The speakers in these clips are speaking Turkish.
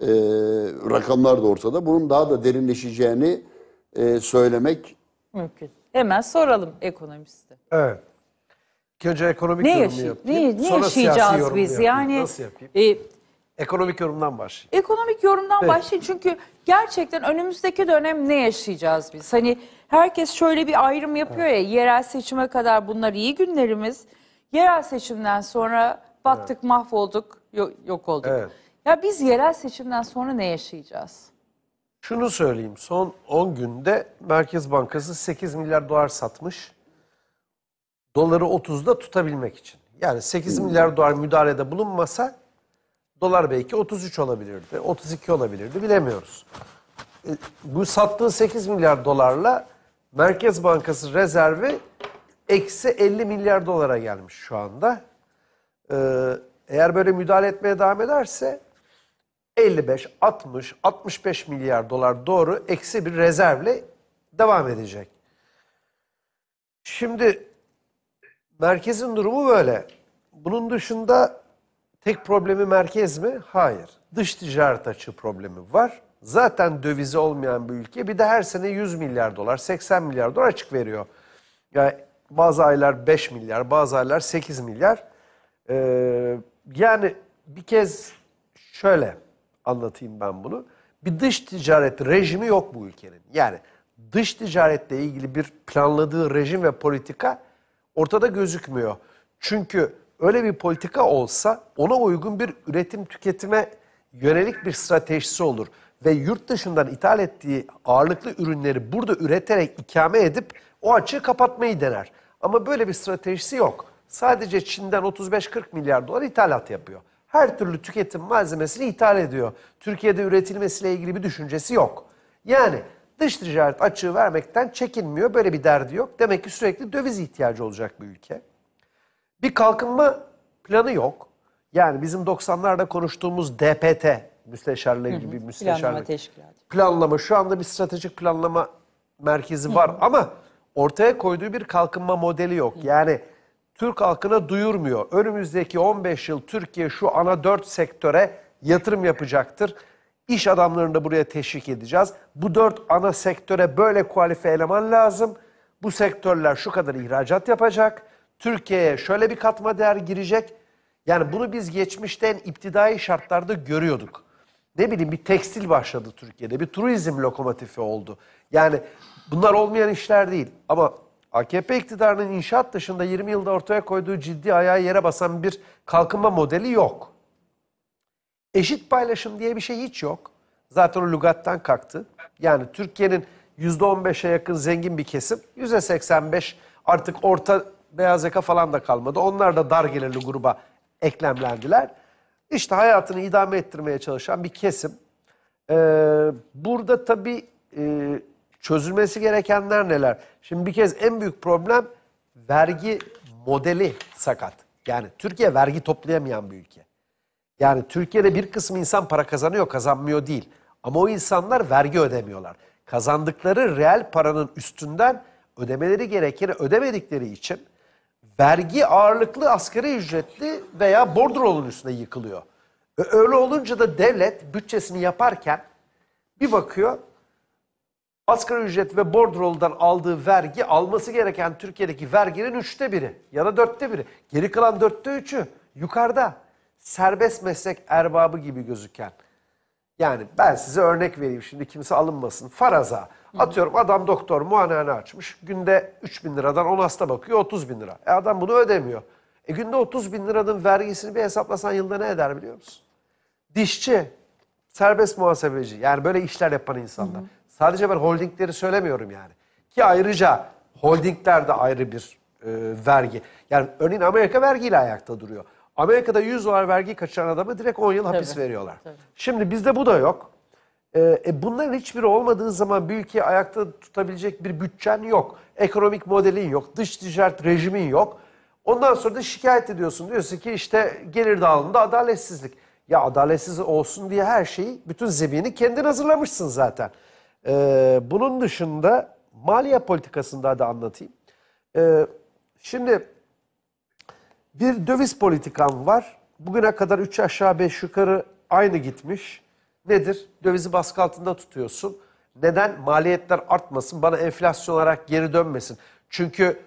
e, rakamlar da ortada. Bunun daha da derinleşeceğini e, söylemek mümkün. Hemen soralım ekonomiste. Evet. İlk önce ekonomik ne yorumu yaşay- yapayım. Ne, ne sonra yaşayacağız yorum biz? yapayım. Yani Nasıl yapayım? e, Ekonomik yorumdan başlayayım. Ekonomik yorumdan Evet. başlayın çünkü gerçekten önümüzdeki dönem ne yaşayacağız biz? Hani herkes şöyle bir ayrım yapıyor ya yerel seçime kadar bunlar iyi günlerimiz. Yerel seçimden sonra battık mahvolduk yo- yok olduk. Evet. Ya biz yerel seçimden sonra ne yaşayacağız? Şunu söyleyeyim. Son 10 günde Merkez Bankası 8 milyar dolar satmış. Doları 30'da tutabilmek için. Yani 8 hmm. milyar dolar müdahalede bulunmasa dolar belki 33 olabilirdi, 32 olabilirdi bilemiyoruz. E, bu sattığı 8 milyar dolarla Merkez Bankası rezervi eksi 50 milyar dolara gelmiş şu anda. Ee, eğer böyle müdahale etmeye devam ederse 55, 60, 65 milyar dolar doğru eksi bir rezervle devam edecek. Şimdi merkezin durumu böyle. Bunun dışında tek problemi merkez mi? Hayır. Dış ticaret açığı problemi var. Zaten dövizi olmayan bir ülke bir de her sene 100 milyar dolar, 80 milyar dolar açık veriyor. Yani bazı aylar 5 milyar, bazı aylar 8 milyar. Ee, yani bir kez şöyle anlatayım ben bunu. Bir dış ticaret rejimi yok bu ülkenin. Yani dış ticaretle ilgili bir planladığı rejim ve politika ortada gözükmüyor. Çünkü öyle bir politika olsa ona uygun bir üretim tüketime yönelik bir stratejisi olur. Ve yurt dışından ithal ettiği ağırlıklı ürünleri burada üreterek ikame edip o açığı kapatmayı dener. Ama böyle bir stratejisi yok. Sadece Çin'den 35-40 milyar dolar ithalat yapıyor her türlü tüketim malzemesini ithal ediyor. Türkiye'de üretilmesiyle ilgili bir düşüncesi yok. Yani dış ticaret açığı vermekten çekinmiyor. Böyle bir derdi yok. Demek ki sürekli döviz ihtiyacı olacak bir ülke. Bir kalkınma planı yok. Yani bizim 90'larda konuştuğumuz DPT müsteşarlığı gibi müsteşarlık. Planlama Planlama şu anda bir stratejik planlama merkezi var ama ortaya koyduğu bir kalkınma modeli yok. Yani Türk halkına duyurmuyor. Önümüzdeki 15 yıl Türkiye şu ana 4 sektöre yatırım yapacaktır. İş adamlarını da buraya teşvik edeceğiz. Bu dört ana sektöre böyle kualife eleman lazım. Bu sektörler şu kadar ihracat yapacak. Türkiye'ye şöyle bir katma değer girecek. Yani bunu biz geçmişten iptidai şartlarda görüyorduk. Ne bileyim bir tekstil başladı Türkiye'de. Bir turizm lokomotifi oldu. Yani bunlar olmayan işler değil. Ama AKP iktidarının inşaat dışında 20 yılda ortaya koyduğu ciddi ayağı yere basan bir kalkınma modeli yok. Eşit paylaşım diye bir şey hiç yok. Zaten o lügattan kalktı. Yani Türkiye'nin %15'e yakın zengin bir kesim, %85 artık orta beyaz yaka falan da kalmadı. Onlar da dar gelirli gruba eklemlendiler. İşte hayatını idame ettirmeye çalışan bir kesim. Ee, burada tabii e, Çözülmesi gerekenler neler? Şimdi bir kez en büyük problem vergi modeli sakat. Yani Türkiye vergi toplayamayan bir ülke. Yani Türkiye'de bir kısım insan para kazanıyor kazanmıyor değil. Ama o insanlar vergi ödemiyorlar. Kazandıkları reel paranın üstünden ödemeleri gerekeni ödemedikleri için vergi ağırlıklı asgari ücretli veya bordrolun üstüne yıkılıyor. öyle olunca da devlet bütçesini yaparken bir bakıyor asgari ücret ve bordroldan aldığı vergi alması gereken Türkiye'deki verginin üçte biri ya da dörtte biri. Geri kalan dörtte üçü yukarıda serbest meslek erbabı gibi gözüken. Yani ben size örnek vereyim şimdi kimse alınmasın. Faraza atıyorum adam doktor muayenehane açmış. Günde 3 bin liradan 10 hasta bakıyor 30 bin lira. E adam bunu ödemiyor. E günde 30 bin liranın vergisini bir hesaplasan yılda ne eder biliyor musun? Dişçi, serbest muhasebeci yani böyle işler yapan insanlar. Hı hı. Sadece ben holdingleri söylemiyorum yani. Ki ayrıca holdingler de ayrı bir e, vergi. Yani örneğin Amerika vergiyle ayakta duruyor. Amerika'da 100 dolar vergi kaçıran adamı direkt 10 yıl hapis veriyorlar. Tabii. Şimdi bizde bu da yok. E, e, bunların hiçbiri olmadığı zaman bir ülkeyi ayakta tutabilecek bir bütçen yok. Ekonomik modelin yok. Dış ticaret rejimin yok. Ondan sonra da şikayet ediyorsun. Diyorsun ki işte gelir dağılımında adaletsizlik. Ya adaletsiz olsun diye her şeyi, bütün zemini kendin hazırlamışsın zaten. Ee, bunun dışında maliye politikasında da anlatayım. Ee, şimdi bir döviz politikam var. Bugüne kadar 3 aşağı 5 yukarı aynı gitmiş. Nedir? Dövizi baskı altında tutuyorsun. Neden? Maliyetler artmasın, bana enflasyon olarak geri dönmesin. Çünkü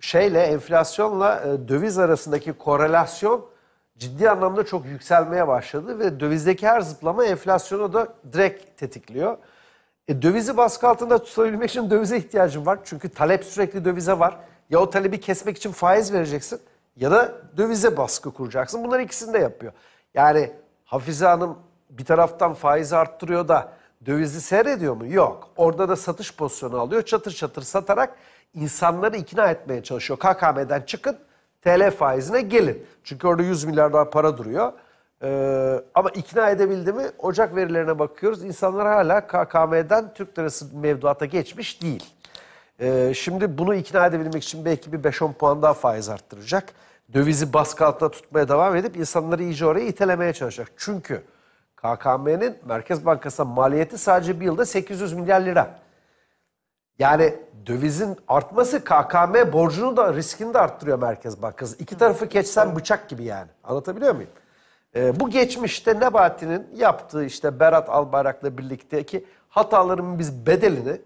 şeyle enflasyonla e, döviz arasındaki korelasyon ciddi anlamda çok yükselmeye başladı ve dövizdeki her zıplama enflasyonu da direkt tetikliyor. E, dövizi baskı altında tutabilmek için dövize ihtiyacım var. Çünkü talep sürekli dövize var. Ya o talebi kesmek için faiz vereceksin ya da dövize baskı kuracaksın. Bunlar ikisini de yapıyor. Yani Hafize Hanım bir taraftan faizi arttırıyor da dövizi seyrediyor mu? Yok. Orada da satış pozisyonu alıyor. Çatır çatır satarak insanları ikna etmeye çalışıyor. KKM'den çıkın TL faizine gelin. Çünkü orada 100 milyar daha para duruyor. Ee, ama ikna edebildi mi? Ocak verilerine bakıyoruz. İnsanlar hala KKM'den Türk lirası mevduata geçmiş değil. Ee, şimdi bunu ikna edebilmek için belki bir 5-10 puan daha faiz arttıracak. Dövizi baskı altında tutmaya devam edip insanları iyice oraya itelemeye çalışacak. Çünkü KKM'nin Merkez Bankası'na maliyeti sadece bir yılda 800 milyar lira. Yani dövizin artması KKM borcunu da riskini de arttırıyor Merkez Bankası. İki tarafı keçsen bıçak gibi yani. Anlatabiliyor muyum? E, bu geçmişte Nebati'nin yaptığı işte Berat Albayrak'la birlikteki hataların biz bedelini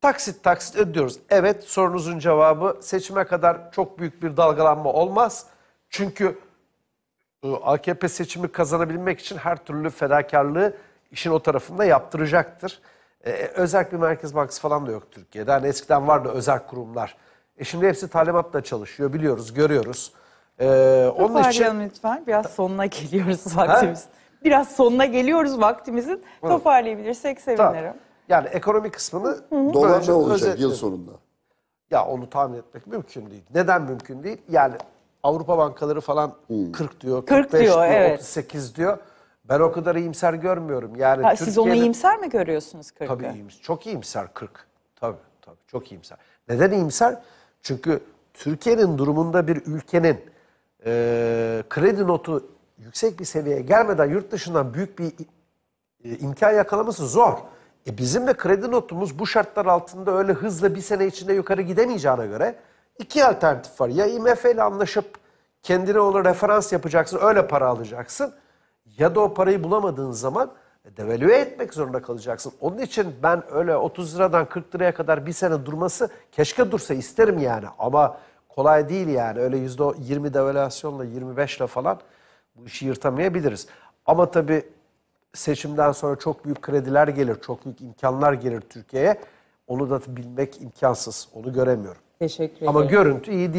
taksit taksit ödüyoruz. Evet sorunuzun cevabı seçime kadar çok büyük bir dalgalanma olmaz. Çünkü e, AKP seçimi kazanabilmek için her türlü fedakarlığı işin o tarafında yaptıracaktır. Ee, özel bir merkez bankası falan da yok Türkiye'de. Hani eskiden vardı özel kurumlar. E şimdi hepsi talimatla çalışıyor biliyoruz, görüyoruz. Ee, onun için Toparlayalım lütfen. Biraz sonuna geliyoruz vaktimiz. Biraz sonuna geliyoruz vaktimizin. Toparlayabilirsek Tamam. sevinirim. yani ekonomi kısmını Dolar ne olacak yıl sonunda? Ya onu tahmin etmek mümkün değil. Neden mümkün değil? Yani Avrupa bankaları falan 40 diyor, 45 diyor, diyor, evet. 38 diyor. Ben o kadar iyimser görmüyorum. Yani Ha, siz onu iyimser mi görüyorsunuz 40'ı? Tabii iyimser. Çok iyimser 40. Tabii tabii çok iyimser. Neden iyimser? Çünkü Türkiye'nin durumunda bir ülkenin e, kredi notu yüksek bir seviyeye gelmeden yurt dışından büyük bir e, imkan yakalaması zor. E bizim de kredi notumuz bu şartlar altında öyle hızlı bir sene içinde yukarı gidemeyeceğine göre iki alternatif var. Ya IMF ile anlaşıp kendine ona referans yapacaksın, öyle para alacaksın. Ya da o parayı bulamadığın zaman devalüe etmek zorunda kalacaksın. Onun için ben öyle 30 liradan 40 liraya kadar bir sene durması keşke dursa isterim yani. Ama Kolay değil yani. Öyle yüzde %20 devalüasyonla, 25'le falan bu işi yırtamayabiliriz. Ama tabii seçimden sonra çok büyük krediler gelir, çok büyük imkanlar gelir Türkiye'ye. Onu da bilmek imkansız. Onu göremiyorum. Teşekkür ederim. Ama görüntü iyi değil.